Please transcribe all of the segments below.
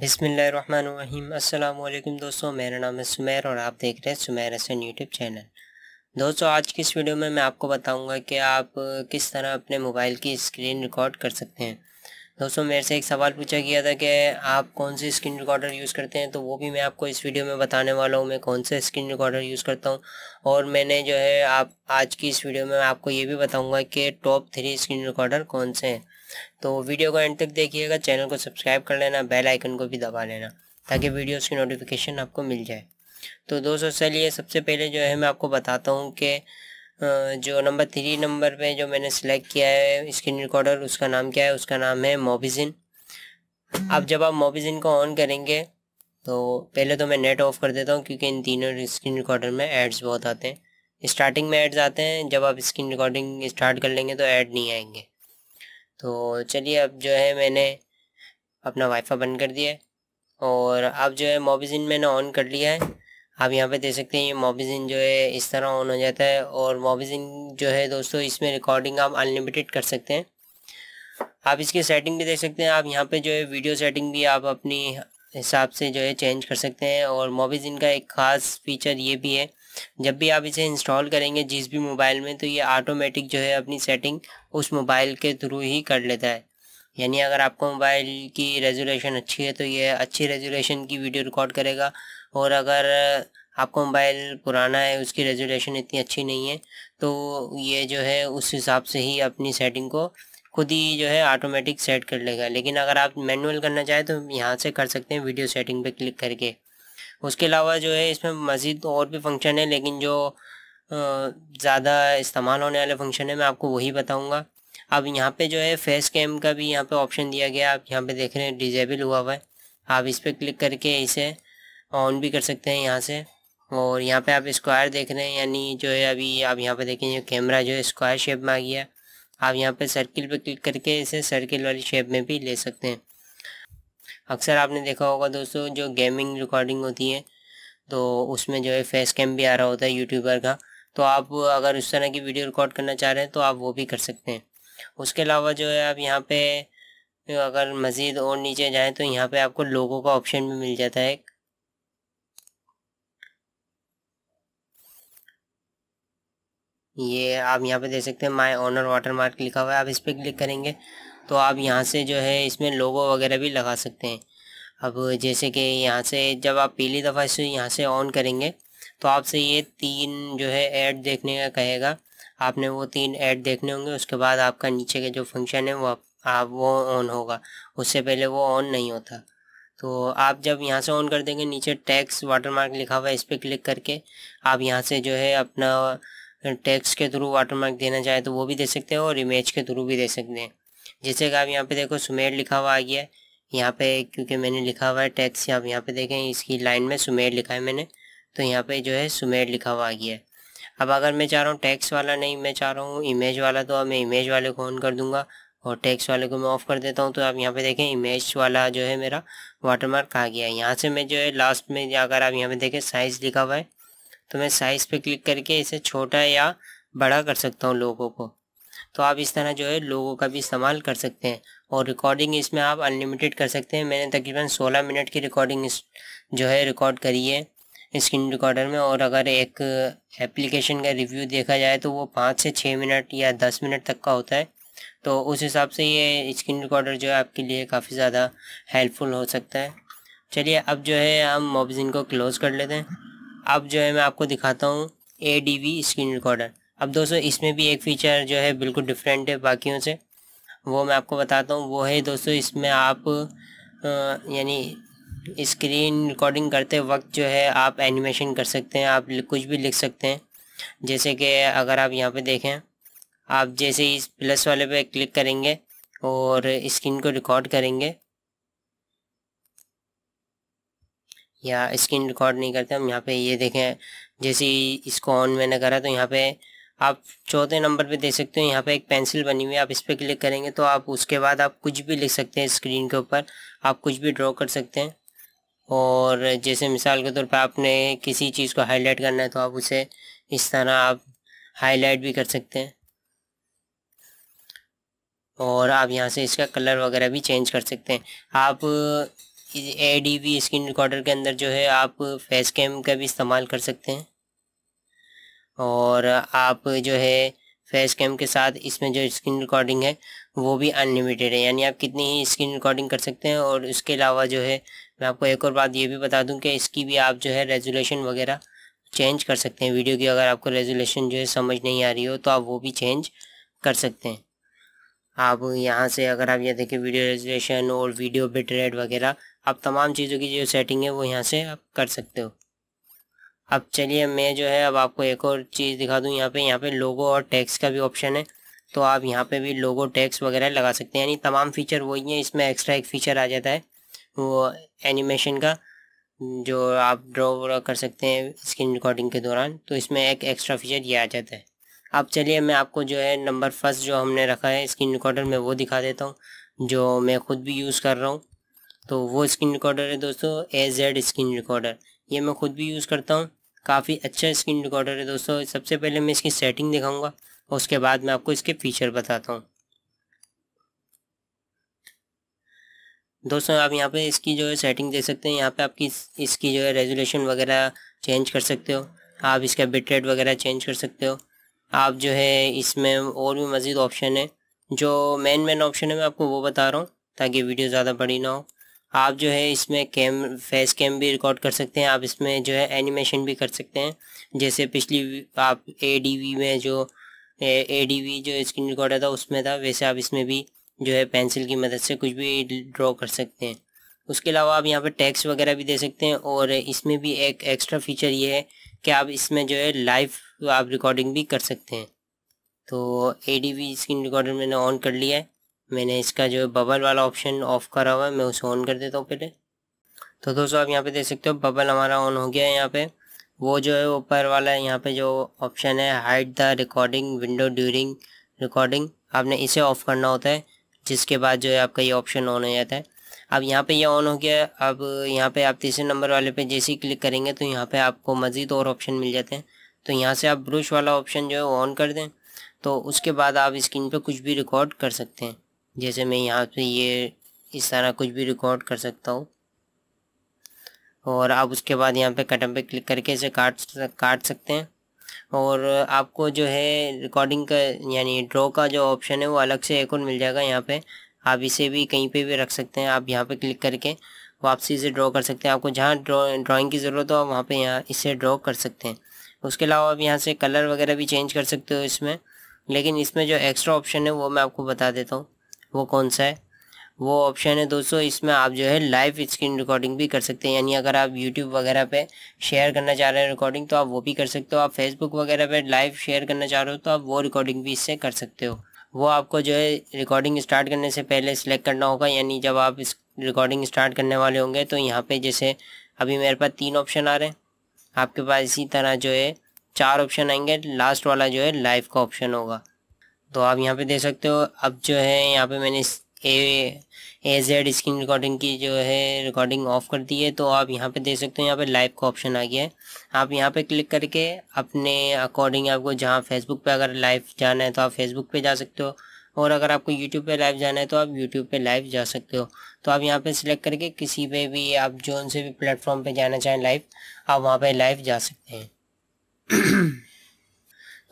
बिसमीम अल्लाम दोस्तों मेरा नाम है सुमेर और आप देख रहे हैं सुमेर हसन यूट्यूब चैनल दोस्तों आज की इस वीडियो में मैं आपको बताऊंगा कि आप किस तरह अपने मोबाइल की स्क्रीन रिकॉर्ड कर सकते हैं दोस्तों मेरे से एक सवाल पूछा गया था कि आप कौन से स्क्रीन रिकॉर्डर यूज़ करते हैं तो वो भी मैं आपको इस वीडियो में बताने वाला हूँ मैं कौन से स्क्रीन रिकॉर्डर यूज़ करता हूँ और मैंने जो है आप आज की इस वीडियो में आपको ये भी बताऊँगा कि टॉप थ्री स्क्रीन रिकॉर्डर कौन से हैं तो वीडियो को एंड तक देखिएगा चैनल को सब्सक्राइब कर लेना बेल आइकन को भी दबा लेना ताकि वीडियोस की नोटिफिकेशन आपको मिल जाए तो दोस्तों चलिए सबसे पहले जो है मैं आपको बताता हूँ कि जो नंबर थ्री नंबर पे जो मैंने सेलेक्ट किया है स्क्रीन रिकॉर्डर उसका नाम क्या है उसका नाम है मोबिजिन अब जब आप मोबिजिन को ऑन करेंगे तो पहले तो मैं नेट ऑफ कर देता हूँ क्योंकि इन तीनों स्क्रीन रिकॉर्डर में एड्स बहुत आते हैं स्टार्टिंग में एड्स आते हैं जब आप स्क्रीन रिकॉर्डिंग स्टार्ट कर लेंगे तो ऐड नहीं आएंगे तो चलिए अब जो है मैंने अपना वाईफाई बंद कर दिया है और अब जो है मोबिजिन मैंने ऑन कर लिया है आप यहाँ पे देख सकते हैं ये मोबिजिन जो है इस तरह ऑन हो जाता है और मोबिजिन जो है दोस्तों इसमें रिकॉर्डिंग आप अनलिमिटेड कर सकते हैं आप इसकी सेटिंग भी देख सकते हैं आप यहाँ पे जो है वीडियो सेटिंग भी आप अपनी हिसाब से जो है चेंज कर सकते हैं और मोबिजिन का एक ख़ास फीचर ये भी है जब भी आप इसे इंस्टॉल करेंगे जिस भी मोबाइल में तो ये ऑटोमेटिक जो है अपनी सेटिंग उस मोबाइल के थ्रू ही कर लेता है यानी अगर आपको मोबाइल की रेजोलेशन अच्छी है तो ये अच्छी रेजोलेशन की वीडियो रिकॉर्ड करेगा और अगर आपका मोबाइल पुराना है उसकी रेजोलेशन इतनी अच्छी नहीं है तो ये जो है उस हिसाब से ही अपनी सेटिंग को खुद ही जो है ऑटोमेटिक सेट कर लेगा लेकिन अगर आप मैनुअल करना चाहें तो यहाँ से कर सकते हैं वीडियो सेटिंग पे क्लिक करके उसके अलावा जो है इसमें मज़ीद और भी फंक्शन है लेकिन जो ज़्यादा इस्तेमाल होने वाले फंक्शन है मैं आपको वही बताऊँगा अब यहाँ पे जो है फेस कैम का भी यहाँ पे ऑप्शन दिया गया आप यहाँ पे देख रहे हैं डिजेबल हुआ हुआ है आप इस पर क्लिक करके इसे ऑन भी कर सकते हैं यहाँ से और यहाँ पे आप स्क्वायर देख रहे हैं यानी जो है अभी आप यहाँ पे देखें कैमरा जो है स्क्वायर शेप में आ गया आप यहाँ पे सर्किल पे क्लिक करके इसे सर्किल वाली शेप में भी ले सकते हैं अक्सर आपने देखा होगा दोस्तों जो गेमिंग रिकॉर्डिंग होती है तो उसमें जो है फेस कैम भी आ रहा होता है यूट्यूबर का तो आप अगर उस तरह की वीडियो रिकॉर्ड करना चाह रहे हैं तो आप वो भी कर सकते हैं उसके अलावा जो है आप यहाँ पे अगर मज़ीद और नीचे जाएं तो यहाँ पे आपको लोगों का ऑप्शन भी मिल जाता है ये आप यहाँ पे देख सकते हैं माय ऑनर वाटर मार्क लिखा हुआ है आप इस पर क्लिक करेंगे तो आप यहाँ से जो है इसमें लोगो वगैरह भी लगा सकते हैं अब जैसे कि यहाँ से जब आप पहली दफ़ा इसे यहाँ से ऑन करेंगे तो आपसे ये तीन जो है ऐड देखने का कहेगा आपने वो तीन ऐड देखने होंगे उसके बाद आपका नीचे के जो फंक्शन है वो आप, आप वो ऑन होगा उससे पहले वो ऑन नहीं होता तो आप जब यहाँ से ऑन कर देंगे नीचे टैक्स वाटरमार्क लिखा हुआ है इस पर क्लिक करके आप यहाँ से जो है अपना टैक्स के थ्रू वाटरमार्क देना चाहे तो वो भी दे सकते हैं और इमेज के थ्रू भी दे सकते हैं जैसे कि आप यहाँ पे देखो सुमेर लिखा हुआ आ गया है यहाँ पे क्योंकि मैंने लिखा हुआ है टैक्स आप यहाँ पे देखें इसकी लाइन में सुमेर लिखा है मैंने तो यहाँ पे जो है सुमेर लिखा हुआ आ गया है अब अगर मैं चाह रहा हूँ टैक्स वाला नहीं मैं चाह रहा हूँ इमेज वाला तो अब मैं इमेज वाले को ऑन कर दूंगा और टैक्स वाले को मैं ऑफ कर देता हूँ तो आप यहाँ पे देखें इमेज वाला जो है मेरा वाटरमार्क आ गया है यहाँ से मैं जो है लास्ट में जाकर आप यहाँ पे देखें साइज़ लिखा हुआ है तो मैं साइज़ पे क्लिक करके इसे छोटा या बड़ा कर सकता हूँ लोगों को तो आप इस तरह जो है लोगों का भी इस्तेमाल कर सकते हैं और रिकॉर्डिंग इसमें आप अनलिमिटेड कर सकते हैं मैंने तकरीबन 16 मिनट की रिकॉर्डिंग जो है रिकॉर्ड करी है स्क्रीन रिकॉर्डर में और अगर एक एप्लीकेशन का रिव्यू देखा जाए तो वो पाँच से छः मिनट या दस मिनट तक का होता है तो उस हिसाब से ये स्क्रीन रिकॉर्डर जो है आपके लिए काफ़ी ज़्यादा हेल्पफुल हो सकता है चलिए अब जो है हम मोबजिन को क्लोज़ कर लेते हैं अब जो है मैं आपको दिखाता हूँ A D V screen recorder अब दोस्तों इसमें भी एक फ़ीचर जो है बिल्कुल डिफरेंट है बाकियों से वो मैं आपको बताता हूँ वो है दोस्तों इसमें आप यानी स्क्रीन रिकॉर्डिंग करते वक्त जो है आप एनिमेशन कर सकते हैं आप कुछ भी लिख सकते हैं जैसे कि अगर आप यहाँ पे देखें आप जैसे इस प्लस वाले पे क्लिक करेंगे और स्क्रीन को रिकॉर्ड करेंगे या स्क्रीन रिकॉर्ड नहीं करते हम यहाँ पे ये देखें जैसे इसको ऑन मैंने करा तो यहाँ पे आप चौथे नंबर पे देख सकते हो यहाँ पे एक पेंसिल बनी हुई है आप इस पर क्लिक करेंगे तो आप उसके बाद आप कुछ भी लिख सकते हैं स्क्रीन के ऊपर आप कुछ भी ड्रॉ कर सकते हैं और जैसे मिसाल के तौर पर आपने किसी चीज़ को हाईलाइट करना है तो आप उसे इस तरह आप हाईलाइट भी कर सकते हैं और आप यहाँ से इसका कलर वगैरह भी चेंज कर सकते हैं आप A D V screen recorder के अंदर जो है आप फेस कैम का भी इस्तेमाल कर सकते हैं और आप जो है फेस कैम के साथ इसमें जो स्क्रीन रिकॉर्डिंग है वो भी अनलिमिटेड है यानी आप कितनी ही स्क्रीन रिकॉर्डिंग कर सकते हैं और इसके अलावा जो है मैं आपको एक और बात ये भी बता दूं कि इसकी भी आप जो है रेजोलेशन वगैरह चेंज कर सकते हैं वीडियो की अगर आपको रेजोलेशन जो है समझ नहीं आ रही हो तो आप वो भी चेंज कर सकते हैं आप यहाँ से अगर आप ये देखें वीडियो रेजोलेशन और वीडियो बिट वगैरह आप तमाम चीज़ों की जो सेटिंग है वो यहाँ से आप कर सकते हो अब चलिए मैं जो है अब आपको एक और चीज़ दिखा दूँ यहाँ पे यहाँ पे लोगो और टैक्स का भी ऑप्शन है तो आप यहाँ पे भी लोगो टैक्स वगैरह लगा सकते हैं यानी तमाम फीचर वही हैं इसमें एक्स्ट्रा एक फीचर आ जाता है वो एनिमेशन का जो आप ड्रॉ कर सकते हैं स्क्रीन रिकॉर्डिंग के दौरान तो इसमें एक एक्स्ट्रा फीचर ये आ जाता है अब चलिए मैं आपको जो है नंबर फर्स्ट जो हमने रखा है स्क्रीन रिकॉर्डर में वो दिखा देता हूँ जो मैं खुद भी यूज़ कर रहा हूँ तो वो स्क्रीन रिकॉर्डर है दोस्तों ए जेड स्क्रीन रिकॉर्डर ये मैं खुद भी यूज़ करता हूँ काफ़ी अच्छा स्क्रीन रिकॉर्डर है दोस्तों सबसे पहले मैं इसकी सेटिंग दिखाऊंगा और उसके बाद मैं आपको इसके फीचर बताता हूँ दोस्तों आप यहाँ पे इसकी जो है सेटिंग देख सकते हैं यहाँ पे आपकी इसकी जो है रेजोल्यूशन वगैरह चेंज कर सकते हो आप इसका बिट रेट वगैरह चेंज कर सकते हो आप जो है इसमें और भी मज़ीद ऑप्शन है जो मेन मेन ऑप्शन है मैं आपको वो बता रहा हूँ ताकि वीडियो ज़्यादा बड़ी ना हो आप जो है इसमें कैम फेस कैम भी रिकॉर्ड कर सकते हैं आप इसमें जो है एनिमेशन भी कर सकते हैं जैसे पिछली आप ए में जो ए डी जो स्क्रीन रिकॉर्डर था उसमें था वैसे आप इसमें भी जो है पेंसिल की मदद से कुछ भी ड्रॉ कर सकते हैं उसके अलावा आप यहाँ पर टैक्स वगैरह भी दे सकते हैं और इसमें भी एक एक्स्ट्रा फीचर ये है कि आप इसमें जो है लाइव आप रिकॉर्डिंग भी कर सकते हैं तो ए डी स्क्रीन रिकॉर्डर मैंने ऑन कर लिया है मैंने इसका जो बबल वाला ऑप्शन ऑफ करा हुआ है मैं उसे ऑन कर देता हूँ पहले तो दोस्तों आप यहाँ पे देख सकते हो बबल हमारा ऑन हो गया है यहाँ पे वो जो है ऊपर वाला है यहाँ पे जो ऑप्शन है hide the recording window during recording आपने इसे ऑफ करना होता है जिसके बाद जो है आपका ये ऑप्शन ऑन हो जाता है अब यहाँ पे ये ऑन हो गया अब यहाँ पे आप तीसरे नंबर वाले पे जैसे ही क्लिक करेंगे तो यहाँ पे आपको मज़ीद और ऑप्शन मिल जाते हैं तो यहाँ से आप ब्रश वाला ऑप्शन जो है ऑन कर दें तो उसके बाद आप स्क्रीन पे कुछ भी रिकॉर्ड कर सकते हैं जैसे मैं यहाँ पे ये इस सारा कुछ भी रिकॉर्ड कर सकता हूँ और आप उसके बाद यहाँ पे कटम पे क्लिक करके इसे काट काट सकते हैं और आपको जो है रिकॉर्डिंग का यानी ड्रॉ का जो ऑप्शन है वो अलग से एक और मिल जाएगा यहाँ पे आप इसे भी कहीं पे भी रख सकते हैं आप यहाँ पे क्लिक करके वापसी से ड्रॉ कर सकते हैं आपको जहाँ ड्रॉ ड्राॅइंग की ज़रूरत हो आप वहाँ पर यहाँ इसे ड्रॉ कर सकते हैं उसके अलावा आप यहाँ से कलर वगैरह भी चेंज कर सकते हो इसमें लेकिन इसमें जो एक्स्ट्रा ऑप्शन है वो मैं आपको बता देता हूँ वो कौन सा है वो ऑप्शन है दोस्तों इसमें आप जो है लाइव स्क्रीन रिकॉर्डिंग भी कर सकते हैं यानी अगर आप यूट्यूब वगैरह पे शेयर करना चाह रहे हैं रिकॉर्डिंग तो आप वो भी कर सकते हो आप फेसबुक वगैरह पे लाइव शेयर करना चाह रहे हो तो आप वो रिकॉर्डिंग भी इससे कर सकते हो वो आपको जो है रिकॉर्डिंग स्टार्ट करने से पहले सेलेक्ट करना होगा यानी जब आप इस रिकॉर्डिंग स्टार्ट करने वाले होंगे तो यहाँ पर जैसे अभी मेरे पास तीन ऑप्शन आ रहे हैं आपके पास इसी तरह जो है चार ऑप्शन आएंगे लास्ट वाला जो है लाइव का ऑप्शन होगा तो आप यहाँ पे देख सकते हो अब जो है यहाँ पे मैंने A A Z screen recording की जो है रिकॉर्डिंग ऑफ कर दी है तो आप यहाँ पे देख सकते हो यहाँ पे लाइव का ऑप्शन आ गया है आप यहाँ पे क्लिक करके अपने अकॉर्डिंग आपको जहाँ फेसबुक पे अगर लाइव जाना है तो आप फेसबुक पे जा सकते हो और अगर आपको यूट्यूब पे लाइव जाना है तो आप यूट्यूब पे लाइव जा सकते हो तो आप यहाँ पे सिलेक्ट करके किसी पे भी आप जो से भी प्लेटफॉर्म पे जाना चाहें लाइव आप वहाँ पे लाइव जा सकते हैं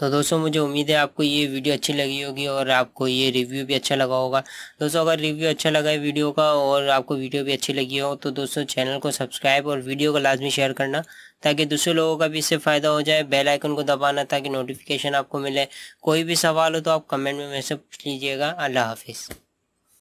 तो दोस्तों मुझे उम्मीद है आपको ये वीडियो अच्छी लगी होगी और आपको ये रिव्यू भी अच्छा लगा होगा दोस्तों अगर रिव्यू अच्छा लगा है वीडियो का और आपको वीडियो भी अच्छी लगी हो तो दोस्तों चैनल को सब्सक्राइब और वीडियो को लाजमी शेयर करना ताकि दूसरे लोगों का भी इससे फ़ायदा हो जाए बेल आइकन को दबाना ताकि नोटिफिकेशन आपको मिले कोई भी सवाल हो तो आप कमेंट में मैसेज से पूछ लीजिएगा अल्लाह हाफिज़